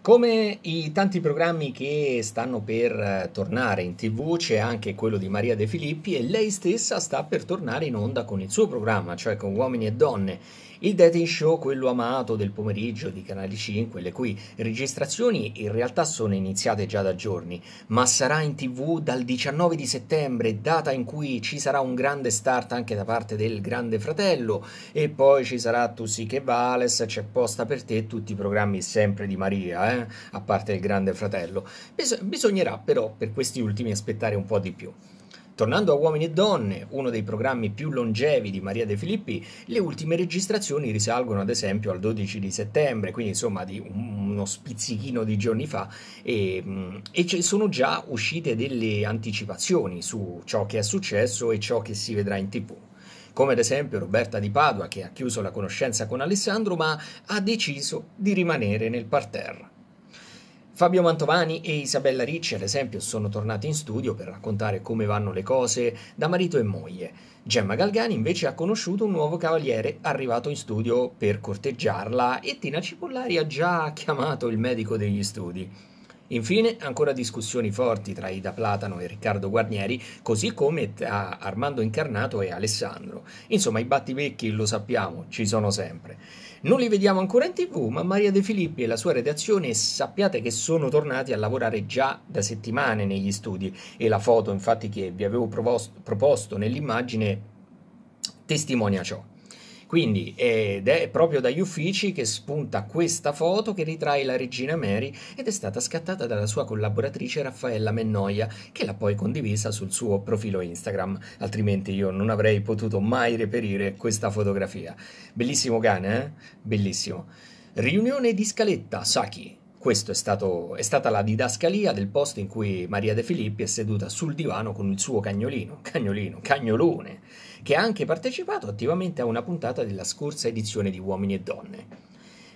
Come i tanti programmi che stanno per eh, tornare in tv, c'è anche quello di Maria De Filippi e lei stessa sta per tornare in onda con il suo programma, cioè con Uomini e Donne, il dating show, quello amato del pomeriggio di Canali 5, le cui registrazioni in realtà sono iniziate già da giorni, ma sarà in tv dal 19 di settembre, data in cui ci sarà un grande start anche da parte del Grande Fratello, e poi ci sarà Tu sì che vales, c'è posta per te, tutti i programmi sempre di Maria, eh? a parte il grande fratello. Bis- bisognerà però per questi ultimi aspettare un po' di più. Tornando a Uomini e Donne, uno dei programmi più longevi di Maria De Filippi, le ultime registrazioni risalgono ad esempio al 12 di settembre, quindi insomma di uno spizzichino di giorni fa, e, e sono già uscite delle anticipazioni su ciò che è successo e ciò che si vedrà in tv come ad esempio Roberta di Padua che ha chiuso la conoscenza con Alessandro ma ha deciso di rimanere nel parterre. Fabio Mantovani e Isabella Ricci, ad esempio, sono tornati in studio per raccontare come vanno le cose da marito e moglie. Gemma Galgani invece ha conosciuto un nuovo cavaliere arrivato in studio per corteggiarla e Tina Cipollari ha già chiamato il medico degli studi. Infine, ancora discussioni forti tra Ida Platano e Riccardo Guarnieri, così come tra Armando Incarnato e Alessandro. Insomma, i batti vecchi lo sappiamo, ci sono sempre. Non li vediamo ancora in tv, ma Maria De Filippi e la sua redazione sappiate che sono tornati a lavorare già da settimane negli studi e la foto, infatti, che vi avevo proposto nell'immagine testimonia ciò. Quindi ed è proprio dagli uffici che spunta questa foto che ritrae la regina Mary ed è stata scattata dalla sua collaboratrice Raffaella Mennoia che l'ha poi condivisa sul suo profilo Instagram, altrimenti io non avrei potuto mai reperire questa fotografia. Bellissimo cane, eh? Bellissimo. Riunione di scaletta, Saki. Questa è, è, stata la didascalia del posto in cui Maria De Filippi è seduta sul divano con il suo cagnolino, cagnolino, cagnolone, che ha anche partecipato attivamente a una puntata della scorsa edizione di Uomini e Donne.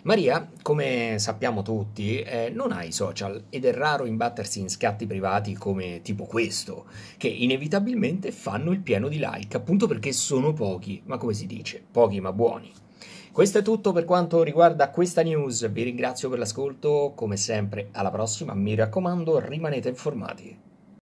Maria, come sappiamo tutti, eh, non ha i social ed è raro imbattersi in scatti privati come tipo questo, che inevitabilmente fanno il pieno di like, appunto perché sono pochi, ma come si dice, pochi ma buoni. Questo è tutto per quanto riguarda questa news, vi ringrazio per l'ascolto, come sempre alla prossima, mi raccomando rimanete informati.